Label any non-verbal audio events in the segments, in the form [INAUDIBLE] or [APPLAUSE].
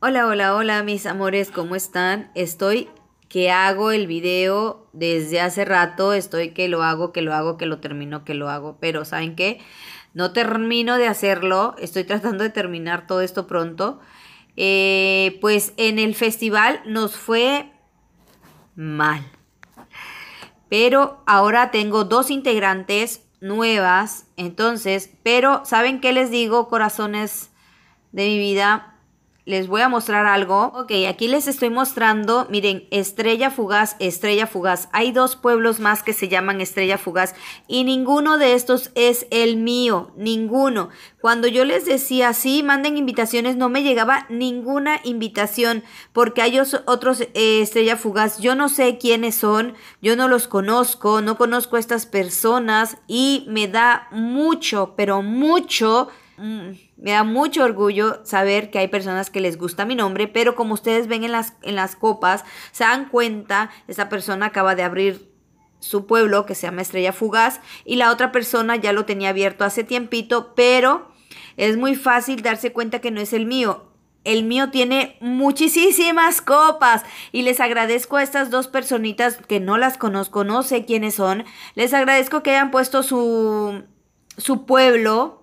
Hola, hola, hola mis amores, ¿cómo están? Estoy que hago el video desde hace rato, estoy que lo hago, que lo hago, que lo termino, que lo hago, pero ¿saben qué? No termino de hacerlo, estoy tratando de terminar todo esto pronto. Eh, pues en el festival nos fue mal. Pero ahora tengo dos integrantes nuevas, entonces, pero ¿saben qué les digo, corazones de mi vida? les voy a mostrar algo. Ok, aquí les estoy mostrando, miren, Estrella Fugaz, Estrella Fugaz. Hay dos pueblos más que se llaman Estrella Fugaz y ninguno de estos es el mío, ninguno. Cuando yo les decía, sí, manden invitaciones, no me llegaba ninguna invitación porque hay otros eh, Estrella Fugaz. Yo no sé quiénes son, yo no los conozco, no conozco a estas personas y me da mucho, pero mucho... Mm, me da mucho orgullo saber que hay personas que les gusta mi nombre, pero como ustedes ven en las, en las copas, se dan cuenta, esa persona acaba de abrir su pueblo que se llama Estrella Fugaz y la otra persona ya lo tenía abierto hace tiempito, pero es muy fácil darse cuenta que no es el mío. El mío tiene muchísimas copas y les agradezco a estas dos personitas que no las conozco, no sé quiénes son. Les agradezco que hayan puesto su, su pueblo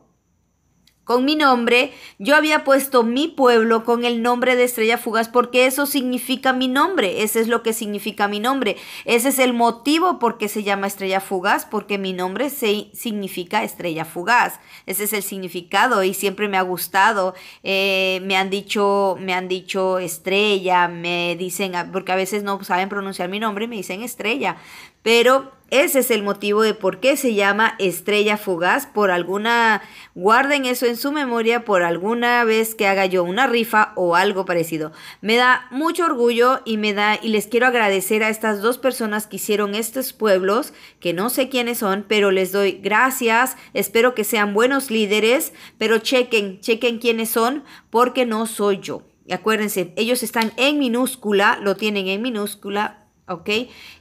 con mi nombre, yo había puesto mi pueblo con el nombre de Estrella Fugaz porque eso significa mi nombre, ese es lo que significa mi nombre, ese es el motivo por qué se llama Estrella Fugaz, porque mi nombre significa Estrella Fugaz, ese es el significado y siempre me ha gustado, eh, me han dicho, me han dicho Estrella, me dicen, porque a veces no saben pronunciar mi nombre y me dicen Estrella, pero ese es el motivo de por qué se llama estrella fugaz. Por alguna, guarden eso en su memoria por alguna vez que haga yo una rifa o algo parecido. Me da mucho orgullo y me da, y les quiero agradecer a estas dos personas que hicieron estos pueblos, que no sé quiénes son, pero les doy gracias. Espero que sean buenos líderes, pero chequen, chequen quiénes son, porque no soy yo. acuérdense, ellos están en minúscula, lo tienen en minúscula, ¿ok?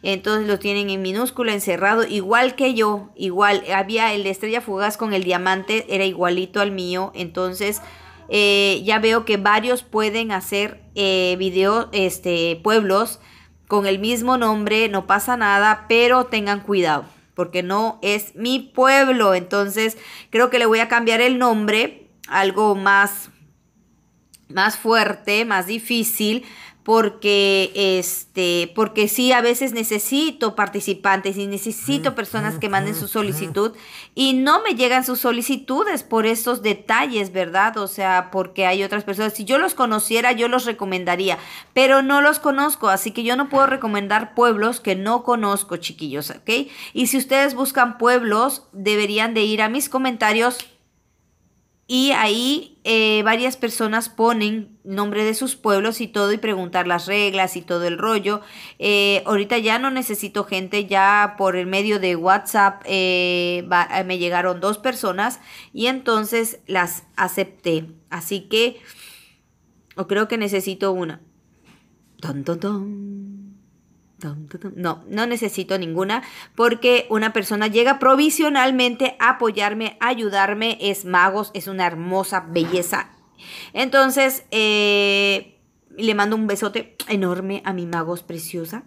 Entonces lo tienen en minúscula, encerrado, igual que yo, igual, había el de estrella fugaz con el diamante, era igualito al mío, entonces eh, ya veo que varios pueden hacer eh, videos este, pueblos con el mismo nombre, no pasa nada, pero tengan cuidado. Porque no es mi pueblo. Entonces creo que le voy a cambiar el nombre. Algo más, más fuerte, más difícil porque este porque sí a veces necesito participantes y necesito mm, personas mm, que manden su mm, solicitud y no me llegan sus solicitudes por estos detalles, ¿verdad? O sea, porque hay otras personas, si yo los conociera yo los recomendaría, pero no los conozco, así que yo no puedo recomendar pueblos que no conozco, chiquillos, ¿ok? Y si ustedes buscan pueblos, deberían de ir a mis comentarios y ahí eh, varias personas ponen nombre de sus pueblos y todo y preguntar las reglas y todo el rollo. Eh, ahorita ya no necesito gente, ya por el medio de WhatsApp eh, me llegaron dos personas y entonces las acepté. Así que, o creo que necesito una. No, no necesito ninguna porque una persona llega provisionalmente a apoyarme, a ayudarme, es magos, es una hermosa belleza. Entonces, eh, le mando un besote enorme a mi magos preciosa.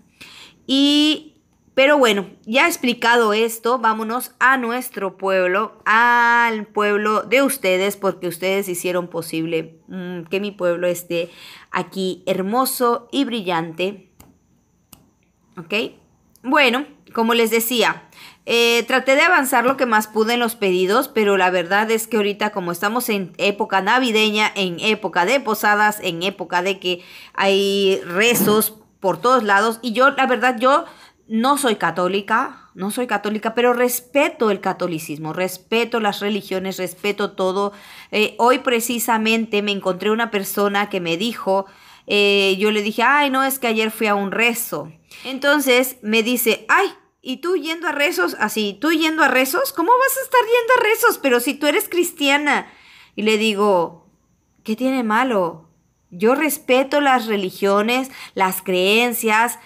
Y, pero bueno, ya explicado esto, vámonos a nuestro pueblo, al pueblo de ustedes, porque ustedes hicieron posible mm, que mi pueblo esté aquí hermoso y brillante ¿Ok? Bueno, como les decía, eh, traté de avanzar lo que más pude en los pedidos, pero la verdad es que ahorita como estamos en época navideña, en época de posadas, en época de que hay rezos por todos lados, y yo la verdad yo no soy católica, no soy católica, pero respeto el catolicismo, respeto las religiones, respeto todo. Eh, hoy precisamente me encontré una persona que me dijo, eh, yo le dije, ay, no, es que ayer fui a un rezo. Entonces me dice, ay, ¿y tú yendo a rezos? Así, ¿tú yendo a rezos? ¿Cómo vas a estar yendo a rezos? Pero si tú eres cristiana. Y le digo, ¿qué tiene malo? Yo respeto las religiones, las creencias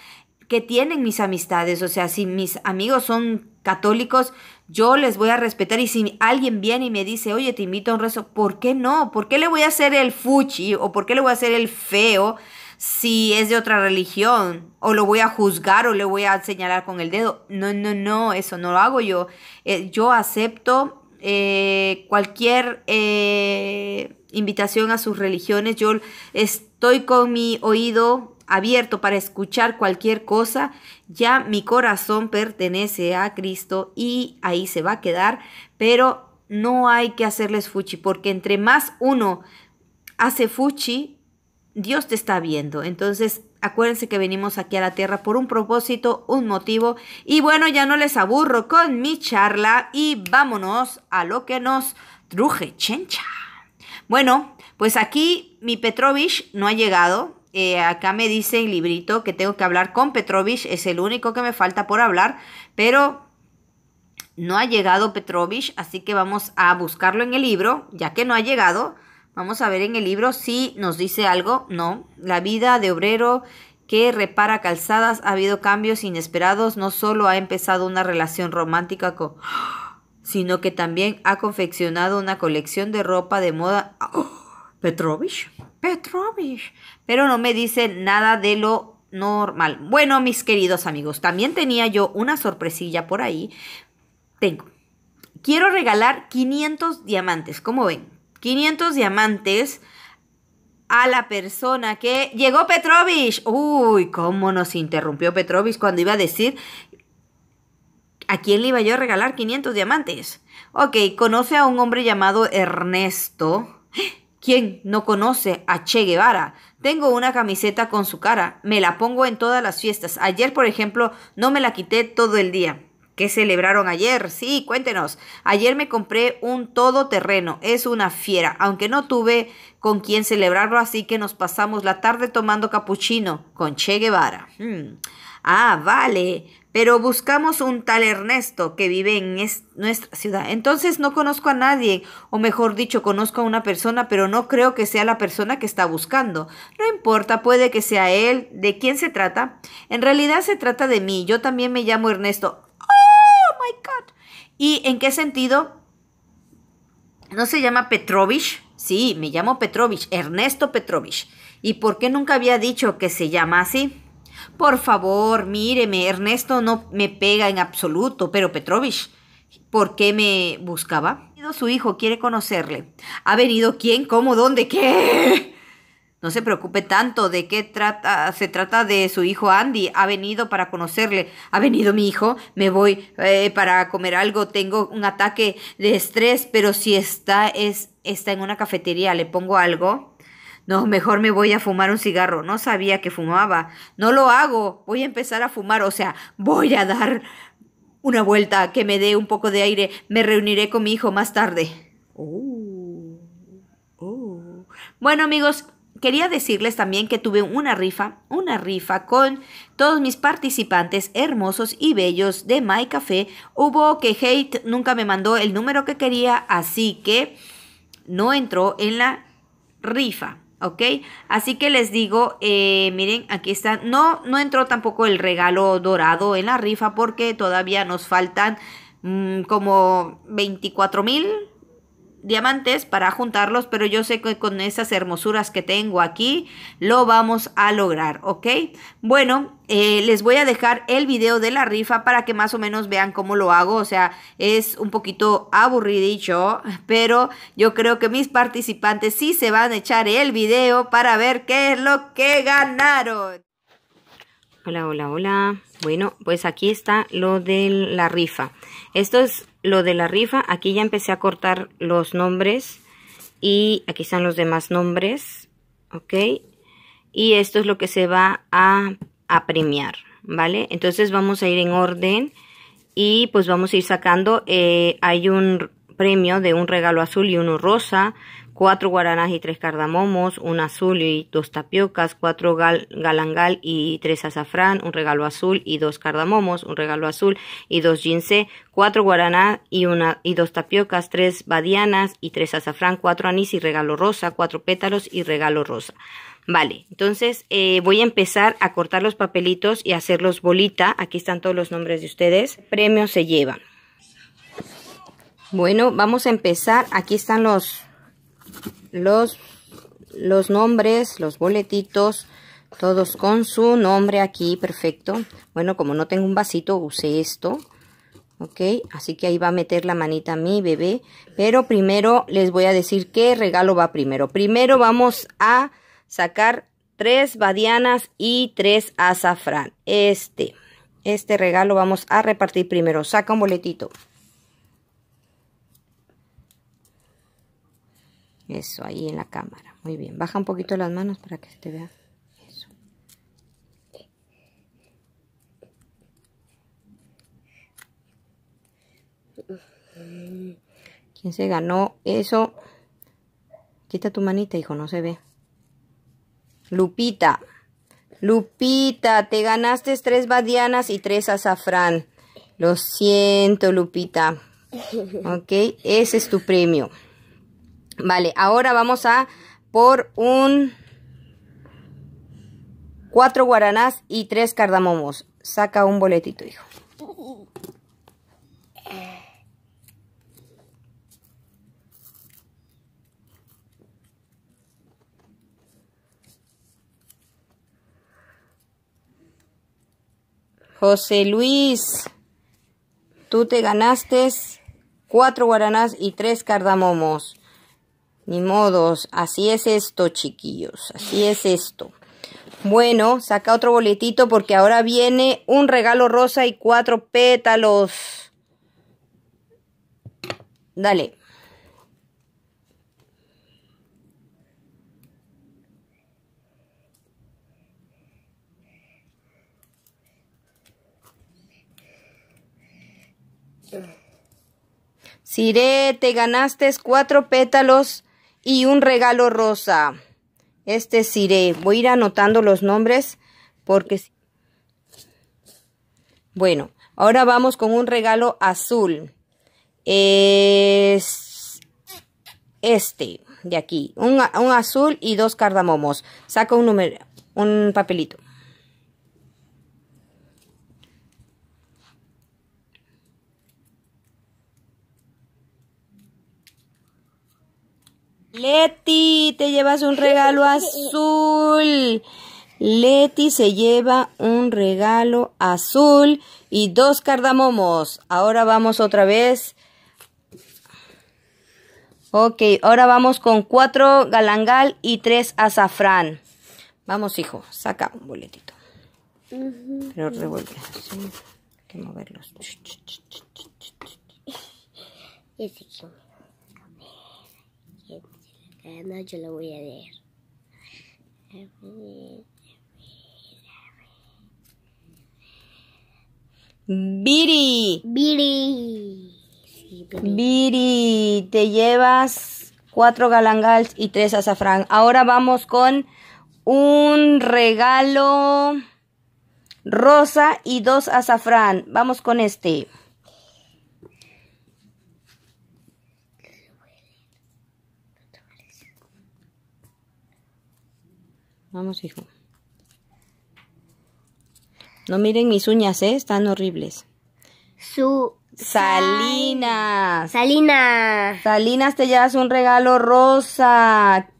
que tienen mis amistades. O sea, si mis amigos son católicos, yo les voy a respetar y si alguien viene y me dice, oye, te invito a un rezo, ¿por qué no? ¿Por qué le voy a hacer el fuchi o por qué le voy a hacer el feo si es de otra religión? O lo voy a juzgar o le voy a señalar con el dedo. No, no, no, eso no lo hago yo. Eh, yo acepto eh, cualquier eh, invitación a sus religiones. Yo estoy con mi oído abierto para escuchar cualquier cosa, ya mi corazón pertenece a Cristo y ahí se va a quedar, pero no hay que hacerles fuchi, porque entre más uno hace fuchi, Dios te está viendo. Entonces, acuérdense que venimos aquí a la tierra por un propósito, un motivo. Y bueno, ya no les aburro con mi charla y vámonos a lo que nos truje, chencha. Bueno, pues aquí mi Petrovich no ha llegado, eh, acá me dice el librito que tengo que hablar con Petrovich, es el único que me falta por hablar, pero no ha llegado Petrovich, así que vamos a buscarlo en el libro, ya que no ha llegado. Vamos a ver en el libro si nos dice algo. No, la vida de obrero que repara calzadas, ha habido cambios inesperados, no solo ha empezado una relación romántica con... sino que también ha confeccionado una colección de ropa de moda... ¡oh! Petrovich. Petrovich. Pero no me dice nada de lo normal. Bueno, mis queridos amigos, también tenía yo una sorpresilla por ahí. Tengo. Quiero regalar 500 diamantes, como ven. 500 diamantes a la persona que llegó Petrovich. Uy, cómo nos interrumpió Petrovich cuando iba a decir a quién le iba yo a regalar 500 diamantes. Ok, conoce a un hombre llamado Ernesto. ¿Quién no conoce a Che Guevara? Tengo una camiseta con su cara, me la pongo en todas las fiestas. Ayer, por ejemplo, no me la quité todo el día. ¿Qué celebraron ayer? Sí, cuéntenos. Ayer me compré un todoterreno, es una fiera, aunque no tuve con quién celebrarlo, así que nos pasamos la tarde tomando capuchino con Che Guevara. Hmm. Ah, vale pero buscamos un tal Ernesto que vive en nuestra ciudad. Entonces no conozco a nadie, o mejor dicho, conozco a una persona, pero no creo que sea la persona que está buscando. No importa, puede que sea él. ¿De quién se trata? En realidad se trata de mí. Yo también me llamo Ernesto. ¡Oh, my God! ¿Y en qué sentido? ¿No se llama Petrovich? Sí, me llamo Petrovich, Ernesto Petrovich. ¿Y por qué nunca había dicho que se llama así? Por favor, míreme, Ernesto no me pega en absoluto, pero Petrovich, ¿por qué me buscaba? Su hijo quiere conocerle. ¿Ha venido quién? ¿Cómo? ¿Dónde? ¿Qué? [LAUGHS] No se preocupe tanto de qué trata, se trata de su hijo Andy. Ha venido para conocerle. Ha venido mi hijo. Me voy eh, para comer algo. Tengo un ataque de estrés, pero si está, es, está en una cafetería, le pongo algo. No, mejor me voy a fumar un cigarro. No sabía que fumaba. No lo hago. Voy a empezar a fumar. O sea, voy a dar una vuelta que me dé un poco de aire. Me reuniré con mi hijo más tarde. Oh, oh. Bueno, amigos, quería decirles también que tuve una rifa, una rifa con todos mis participantes hermosos y bellos de My Café. Hubo que Hate nunca me mandó el número que quería, así que no entró en la rifa. ¿ok? Así que les digo, eh, miren, aquí está, no, no entró tampoco el regalo dorado en la rifa porque todavía nos faltan mm, como 24 mil diamantes para juntarlos, pero yo sé que con esas hermosuras que tengo aquí lo vamos a lograr, ¿ok? Bueno, eh, les voy a dejar el video de la rifa para que más o menos vean cómo lo hago, o sea, es un poquito aburridicho, pero yo creo que mis participantes sí se van a echar el video para ver qué es lo que ganaron. Hola, hola, hola. Bueno, pues aquí está lo de la rifa. Esto es lo de la rifa, aquí ya empecé a cortar los nombres y aquí están los demás nombres, ¿ok? Y esto es lo que se va a, a premiar, ¿vale? Entonces vamos a ir en orden y pues vamos a ir sacando, eh, hay un premio de un regalo azul y uno rosa, cuatro guaranás y tres cardamomos, un azul y dos tapiocas, cuatro galangal y tres azafrán, un regalo azul y dos cardamomos, un regalo azul y dos ginse, cuatro guaraná y una y dos tapiocas, tres badianas y tres azafrán, cuatro anís y regalo rosa, cuatro pétalos y regalo rosa. Vale, entonces eh, voy a empezar a cortar los papelitos y hacerlos bolita. Aquí están todos los nombres de ustedes. premio se lleva. Bueno, vamos a empezar. Aquí están los los, los nombres, los boletitos, todos con su nombre aquí, perfecto. Bueno, como no tengo un vasito, usé esto. ¿ok? Así que ahí va a meter la manita mi bebé, pero primero les voy a decir qué regalo va primero. Primero vamos a sacar tres badianas y tres azafrán. Este, este regalo vamos a repartir primero. Saca un boletito. Eso, ahí en la cámara. Muy bien. Baja un poquito las manos para que se te vea. Eso. ¿Quién se ganó eso? Quita tu manita, hijo, no se ve. Lupita. Lupita, te ganaste tres badianas y tres azafrán. Lo siento, Lupita. Ok, ese es tu premio. Vale, ahora vamos a por un cuatro guaranás y tres cardamomos. Saca un boletito, hijo. José Luis, tú te ganaste cuatro guaranás y tres cardamomos. Ni modos, así es esto, chiquillos, así es esto. Bueno, saca otro boletito porque ahora viene un regalo rosa y cuatro pétalos. Dale. Siré, te ganaste cuatro pétalos y un regalo rosa. Este es Voy a ir anotando los nombres porque... Bueno, ahora vamos con un regalo azul. Es este de aquí. Un, un azul y dos cardamomos. Saco un, número, un papelito. Leti, te llevas un regalo azul. Leti se lleva un regalo azul y dos cardamomos. Ahora vamos otra vez. Ok, ahora vamos con cuatro galangal y tres azafrán. Vamos, hijo, saca un boletito. Pero revuelve. Hay que moverlos. No, yo lo voy a leer. Biri. Biri. Sí, Biri. te llevas cuatro galangals y tres azafrán. Ahora vamos con un regalo rosa y dos azafrán. Vamos con este. Vamos, hijo. No miren mis uñas, ¿eh? Están horribles. Su... Salinas. Salinas. Salinas, te llevas un regalo rosa.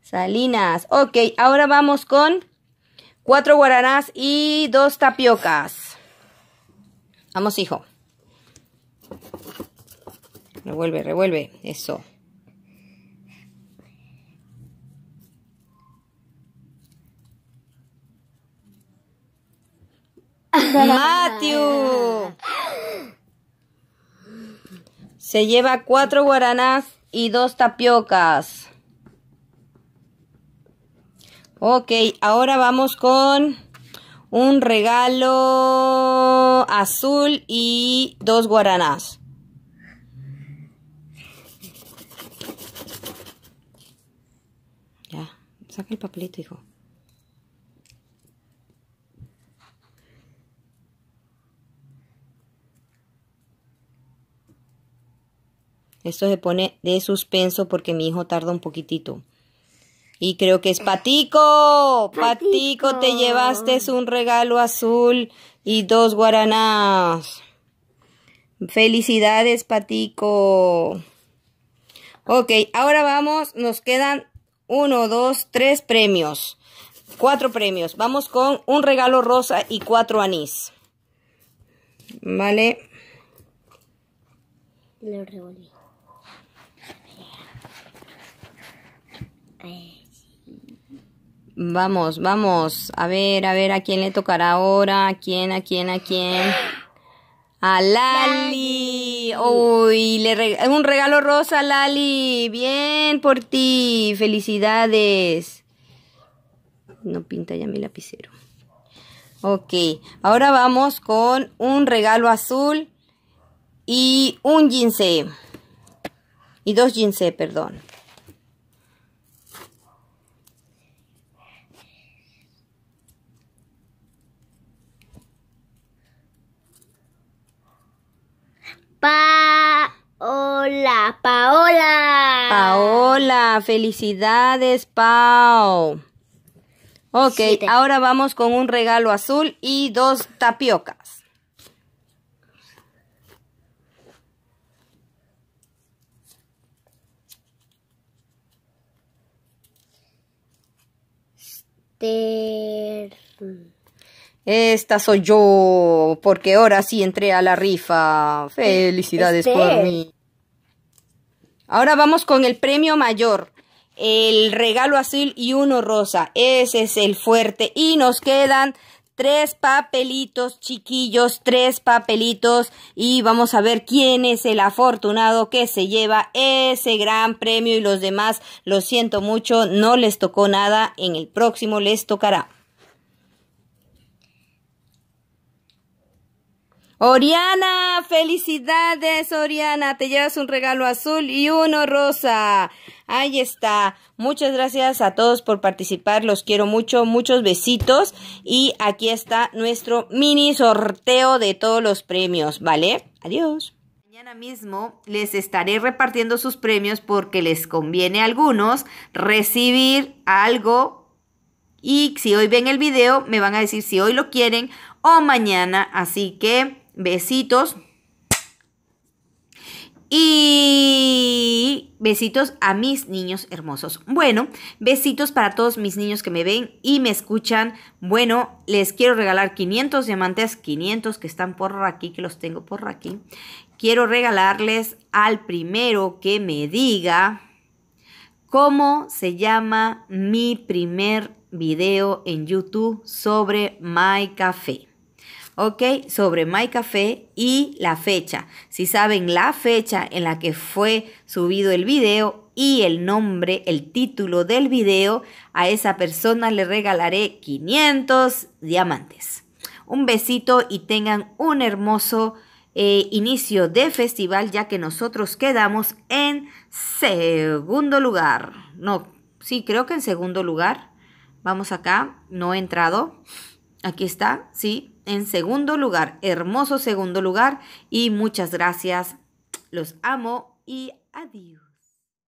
Salinas. Ok, ahora vamos con cuatro guaranás y dos tapiocas. Vamos, hijo. Revuelve, revuelve. Eso. Matthew. Se lleva cuatro guaranás y dos tapiocas. Ok, ahora vamos con un regalo azul y dos guaranás. Ya, saca el papelito, hijo. Esto se pone de suspenso porque mi hijo tarda un poquitito. Y creo que es Patico. Patico, te llevaste un regalo azul y dos guaranás. Felicidades, Patico. Ok, ahora vamos, nos quedan uno, dos, tres premios. Cuatro premios. Vamos con un regalo rosa y cuatro anís. Vale. Le revolví. Vamos, vamos. A ver, a ver, ¿a quién le tocará ahora? ¿A quién, a quién, a quién? A Lali. Uy, un regalo rosa, Lali. Bien por ti. Felicidades. No pinta ya mi lapicero. Ok, ahora vamos con un regalo azul y un ginseng. Y dos ginseng, perdón. Paola, Paola. Paola, felicidades, Pao. Ok, ahora vamos con un regalo azul y dos tapiocas. Esta soy yo, porque ahora sí entré a la rifa. Felicidades por este. mí. Ahora vamos con el premio mayor. El regalo azul y uno rosa. Ese es el fuerte. Y nos quedan tres papelitos, chiquillos, tres papelitos. Y vamos a ver quién es el afortunado que se lleva ese gran premio. Y los demás, lo siento mucho, no les tocó nada. En el próximo les tocará. Oriana, felicidades Oriana, te llevas un regalo azul y uno rosa. Ahí está. Muchas gracias a todos por participar, los quiero mucho, muchos besitos y aquí está nuestro mini sorteo de todos los premios, ¿vale? Adiós. Mañana mismo les estaré repartiendo sus premios porque les conviene a algunos recibir algo y si hoy ven el video, me van a decir si hoy lo quieren o mañana. Así que Besitos. Y besitos a mis niños hermosos. Bueno, besitos para todos mis niños que me ven y me escuchan. Bueno, les quiero regalar 500 diamantes, 500 que están por aquí, que los tengo por aquí. Quiero regalarles al primero que me diga cómo se llama mi primer video en YouTube sobre My Café. ¿ok? Sobre My Café y la fecha. Si saben la fecha en la que fue subido el video y el nombre, el título del video, a esa persona le regalaré 500 diamantes. Un besito y tengan un hermoso eh, inicio de festival ya que nosotros quedamos en segundo lugar. No, sí, creo que en segundo lugar. Vamos acá, no he entrado. Aquí está, sí, en segundo lugar, hermoso segundo lugar y muchas gracias. Los amo y adiós.